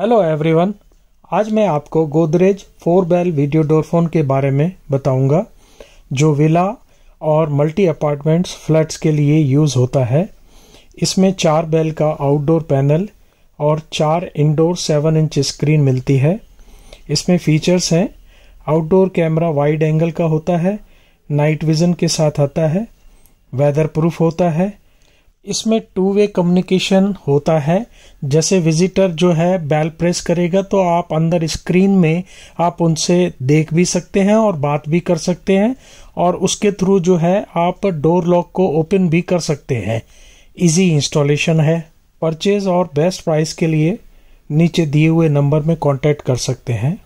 hello everyone आज मैं आपको Godrej four bell video door phone के बारे में बताऊंगा जो विला और मल्टी अपार्टमेंट्स फ्लैट्स के लिए यूज़ होता है इसमें चार बेल का आउटडोर पैनल और चार इंडोर सेवन इंच स्क्रीन मिलती है इसमें फीचर्स हैं आउटडोर कैमरा वाइड एंगल का होता है नाइट विज़न के साथ आता है वेदर प्रूफ होता है इसमें टू वे कम्युनिकेशन होता है जैसे विजिटर जो है बैल प्रेस करेगा तो आप अंदर स्क्रीन में आप उनसे देख भी सकते हैं और बात भी कर सकते हैं और उसके थ्रू जो है आप डोर लॉक को ओपन भी कर सकते हैं इजी इंस्टॉलेशन है परचेज और बेस्ट प्राइस के लिए नीचे दिए हुए नंबर में कांटेक्ट कर सकते हैं